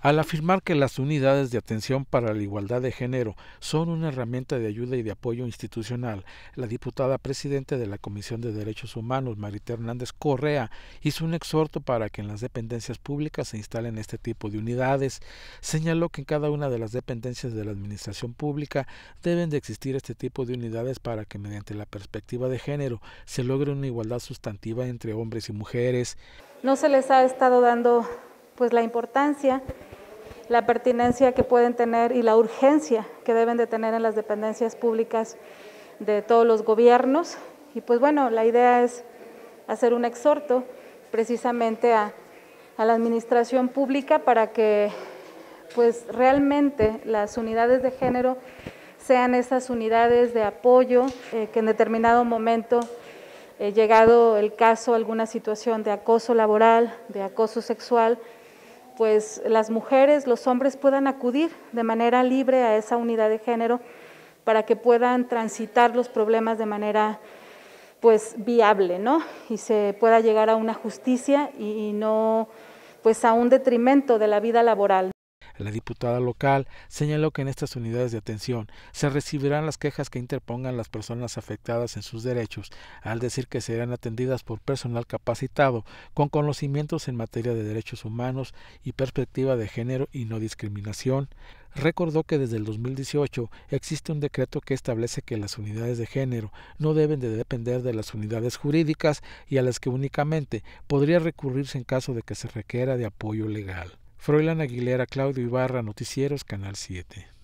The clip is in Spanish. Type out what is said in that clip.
Al afirmar que las unidades de atención para la igualdad de género son una herramienta de ayuda y de apoyo institucional, la diputada presidente de la Comisión de Derechos Humanos, Marita Hernández Correa, hizo un exhorto para que en las dependencias públicas se instalen este tipo de unidades. Señaló que en cada una de las dependencias de la administración pública deben de existir este tipo de unidades para que mediante la perspectiva de género se logre una igualdad sustantiva entre hombres y mujeres. No se les ha estado dando pues la importancia la pertinencia que pueden tener y la urgencia que deben de tener en las dependencias públicas de todos los gobiernos. Y pues bueno, la idea es hacer un exhorto precisamente a, la administración pública para que pues realmente las unidades de género sean esas unidades de apoyo eh, que en determinado momento, eh, llegado el caso, alguna situación de acoso laboral, de acoso sexual, pues las mujeres, los hombres puedan acudir de manera libre a esa unidad de género para que puedan transitar los problemas de manera pues viable, ¿no? Y se pueda llegar a una justicia y, no pues a un detrimento de la vida laboral. La diputada local señaló que en estas unidades de atención se recibirán las quejas que interpongan las personas afectadas en sus derechos, al decir que serán atendidas por personal capacitado con conocimientos en materia de derechos humanos y perspectiva de género y no discriminación recordó que desde el 2018 existe un decreto que establece que las unidades de género no deben de depender de las unidades jurídicas y a las que únicamente podría recurrirse en caso de que se requiera de apoyo legal. Froilan Aguilera, Claudio Ibarra, Noticieros, Canal 7.